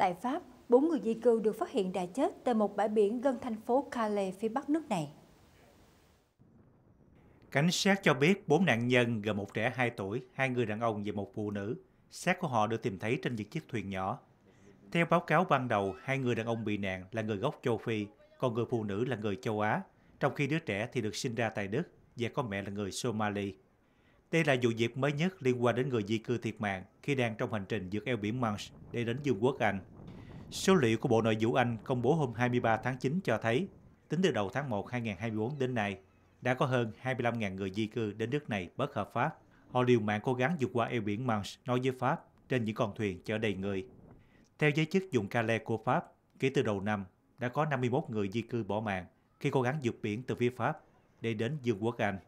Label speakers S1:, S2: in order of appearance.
S1: Tại Pháp, bốn người di cư được phát hiện đã chết tại một bãi biển gần thành phố Calais phía bắc nước này.
S2: Cảnh sát cho biết bốn nạn nhân gồm một trẻ 2 tuổi, hai người đàn ông và một phụ nữ. Xác của họ được tìm thấy trên những chiếc thuyền nhỏ. Theo báo cáo ban đầu, hai người đàn ông bị nạn là người gốc châu Phi, còn người phụ nữ là người châu Á, trong khi đứa trẻ thì được sinh ra tại Đức và có mẹ là người Somali. Đây là vụ việc mới nhất liên quan đến người di cư thiệt mạng khi đang trong hành trình vượt eo biển Manche để đến Vương quốc Anh. Số liệu của Bộ Nội vụ Anh công bố hôm 23 tháng 9 cho thấy, tính từ đầu tháng 1 2024 đến nay, đã có hơn 25.000 người di cư đến nước này bất hợp pháp. Họ liều mạng cố gắng vượt qua eo biển Manche nói với Pháp trên những con thuyền chở đầy người. Theo giới chức vùng Calais của Pháp, kể từ đầu năm, đã có 51 người di cư bỏ mạng khi cố gắng vượt biển từ phía Pháp để đến dương quốc Anh.